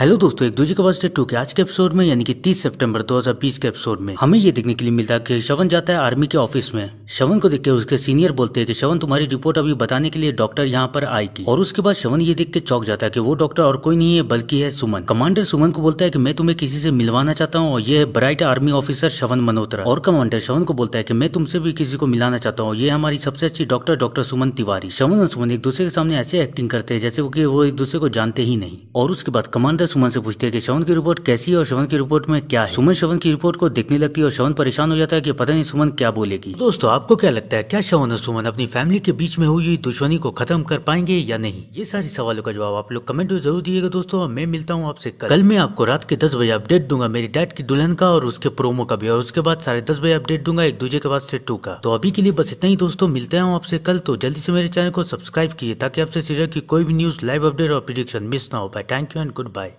hello दोस्तों एक दूसरे के वास्ते टू के आज के एपिसोड में यानी कि 30 सितंबर 2020 के एपिसोड में हमें ये देखने के लिए मिलता है कि शवन जाता है आर्मी के ऑफिस में शवन को देख के उसके सीनियर बोलते हैं कि शवन तुम्हारी रिपोर्ट अभी बताने के लिए डॉक्टर यहाँ पर आएगी और उसके बाद शवन ये देख के चौक जाता है की वो डॉक्टर और कोई नहीं है बल्कि है सुमन कमांडर सुमन को बोलता है की मैं तुम्हें किसी से मिलवाना चाहता हूँ और ये है bright army officer Shavan Manotra और कमांडर शवन को बोलता है की मैं तुमसे भी किसी को मिलाना चाहता हूँ ये हमारी सबसे अच्छी डॉक्टर डॉक्टर सुमन तिवारी शवन और सुमन एक दूसरे के सामने ऐसे एक्टिंग करते हैं जैसे वो एक दूसरे को जानते ही नहीं और उसके बाद कमांडर डॉक्टर सुमन से पूछते हैं कि शवन की रिपोर्ट कैसी है और शवन की रिपोर्ट में क्या है सुमन शवन की रिपोर्ट को देखने लगती है और शवन परेशान हो जाता है कि पता नहीं सुमन क्या बोलेगी दोस्तों आपको क्या लगता है क्या शवन और सुमन अपनी फैमिली के बीच में हुई दुश्मनी को खत्म कर पाएंगे या नहीं ये सारे सवालों का जवाब आप लोग कमेंट में जरूर दिएगा दोस्तों और मैं मिलता हूँ आपसे कल।, मैं आपको रात के दस बजे अपडेट दूंगा मेरी डैड की दुल्हन का और उसके प्रोमो का भी और उसके बाद साढ़े दस बजे अपडेट दूंगा एक दूजे के बाद से टू का तो अभी के लिए बस इतना ही दोस्तों मिलते हैं आपसे कल तो जल्दी से मेरे चैनल को सब्सक्राइब किए ताकि आपसे सीरियल की कोई भी न्यूज लाइव अपडेट और प्रिडिक्शन मिस ना हो पाए thank you and good bye